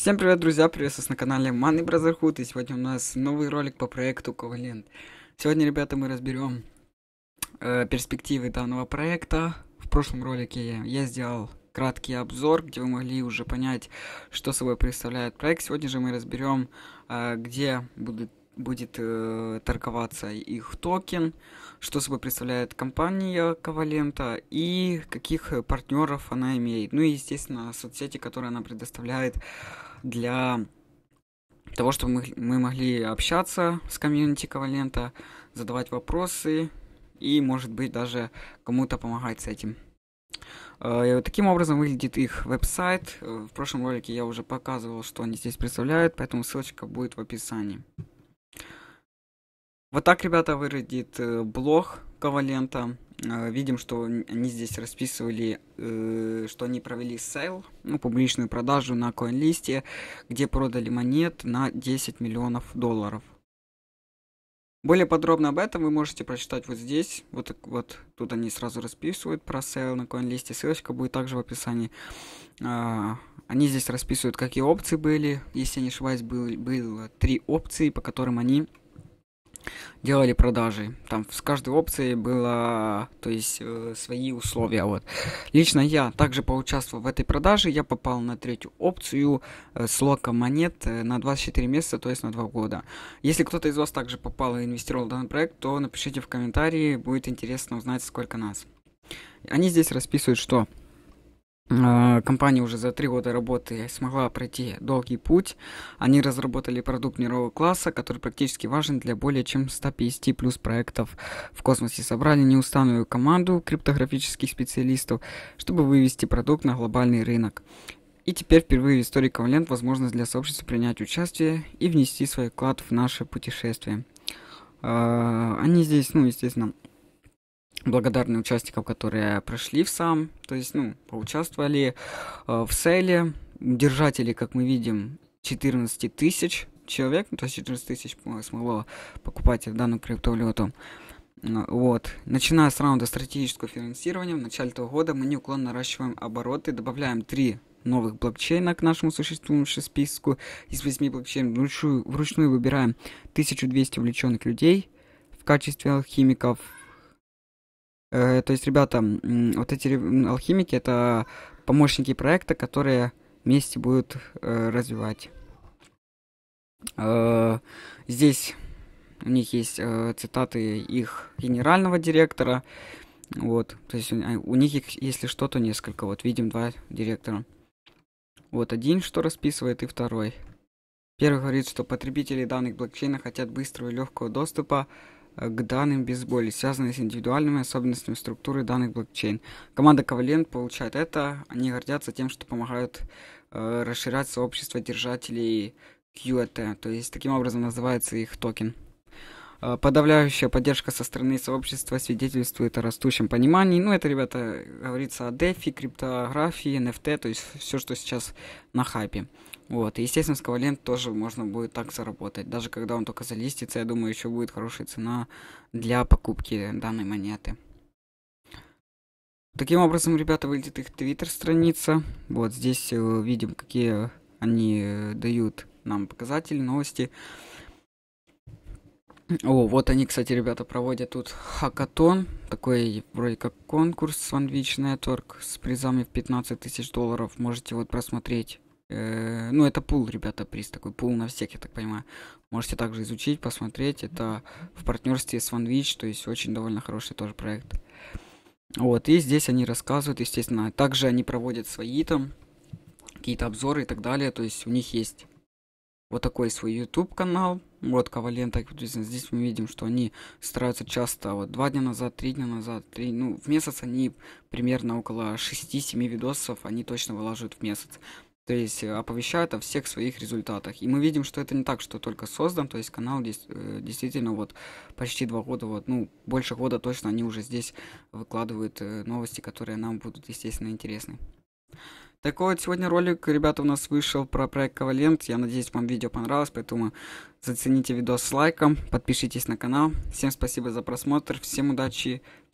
Всем привет, друзья! Приветствую вас на канале Money Brotherhood, и сегодня у нас новый ролик по проекту Ковалент. Сегодня, ребята, мы разберем э, перспективы данного проекта. В прошлом ролике я сделал краткий обзор, где вы могли уже понять, что собой представляет проект. Сегодня же мы разберем, э, где будут будет э, торговаться их токен, что собой представляет компания Ковалента и каких э, партнеров она имеет. Ну и, естественно, соцсети, которые она предоставляет для того, чтобы мы, мы могли общаться с комьюнити Ковалента, задавать вопросы и, может быть, даже кому-то помогать с этим. Э, таким образом выглядит их веб-сайт. Э, в прошлом ролике я уже показывал, что они здесь представляют, поэтому ссылочка будет в описании. Вот так, ребята, выглядит э, блог Ковалента. Э, видим, что они здесь расписывали, э, что они провели сейл, ну, публичную продажу на CoinList, где продали монет на 10 миллионов долларов. Более подробно об этом вы можете прочитать вот здесь. Вот, вот тут они сразу расписывают про сейл на CoinList. Ссылочка будет также в описании. А, они здесь расписывают, какие опции были. Если я не ошибаюсь, был, было три опции, по которым они делали продажи. Там с каждой опцией было, то есть, э, свои условия. Вот. Лично я также поучаствовал в этой продаже. Я попал на третью опцию э, с лока монет э, на 24 месяца, то есть на 2 года. Если кто-то из вас также попал и инвестировал в данный проект, то напишите в комментарии, будет интересно узнать, сколько нас. Они здесь расписывают, что Э, компания уже за три года работы смогла пройти долгий путь. Они разработали продукт мирового класса, который практически важен для более чем 150 плюс проектов в космосе. Собрали неустанную команду криптографических специалистов, чтобы вывести продукт на глобальный рынок. И теперь впервые в истории Ковалент возможность для сообщества принять участие и внести свой вклад в наше путешествие. Э, они здесь, ну, естественно, благодарны участникам, которые прошли в сам, то есть, ну, поучаствовали э, в селе. Держатели, как мы видим, 14 тысяч человек, ну, то есть 14 тысяч смогло покупать данную криптовалюту. Вот. Начиная с раунда стратегического финансирования, в начале этого года мы неуклонно наращиваем обороты, добавляем 3 новых блокчейна к нашему существующему списку. Из 8 блокчейн вручную, вручную выбираем 1200 увлеченных людей в качестве алхимиков, Э, то есть, ребята, вот эти алхимики это помощники проекта, которые вместе будут э, развивать. Э, здесь у них есть э, цитаты их генерального директора. Вот, то есть у, у них, если что, то несколько. Вот видим два директора. Вот один, что расписывает, и второй. Первый говорит, что потребители данных блокчейна хотят быстрого и легкого доступа Э, к данным без боли, связанные с индивидуальными особенностями структуры данных блокчейн. Команда Ковалент получает это, они гордятся тем, что помогают э, расширять сообщество держателей QAT, то есть таким образом называется их токен. Э, подавляющая поддержка со стороны сообщества свидетельствует о растущем понимании. Ну, это, ребята, говорится о Дефи, криптографии, NFT, то есть все, что сейчас на хайпе. Вот, и, естественно, с Ковалент тоже можно будет так заработать. Даже когда он только залистится, я думаю, еще будет хорошая цена для покупки данной монеты. Таким образом, ребята, выглядит их твиттер-страница. Вот здесь э, видим, какие они э, дают нам показатели, новости. О, вот они, кстати, ребята, проводят тут хакатон. Такой вроде как конкурс Sandwich Network с призами в 15 тысяч долларов. Можете вот просмотреть. Э, ну, это пул, ребята, приз такой. Пул на всех, я так понимаю. Можете также изучить, посмотреть. Это в партнерстве с Sandwich, то есть очень довольно хороший тоже проект. Вот, и здесь они рассказывают, естественно. Также они проводят свои там какие-то обзоры и так далее. То есть у них есть вот такой свой YouTube канал вот так соответственно, здесь мы видим, что они стараются часто, вот два дня назад, три дня назад, три, ну, в месяц они примерно около 6-7 видосов они точно выложат в месяц. То есть э, оповещают о всех своих результатах. И мы видим, что это не так, что только создан, то есть канал здесь э, действительно вот почти два года, вот, ну, больше года точно они уже здесь выкладывают э, новости, которые нам будут, естественно, интересны. Так вот, сегодня ролик, ребята, у нас вышел про проект Ковалент. Я надеюсь, вам видео понравилось, поэтому зацените видос лайком, подпишитесь на канал. Всем спасибо за просмотр, всем удачи,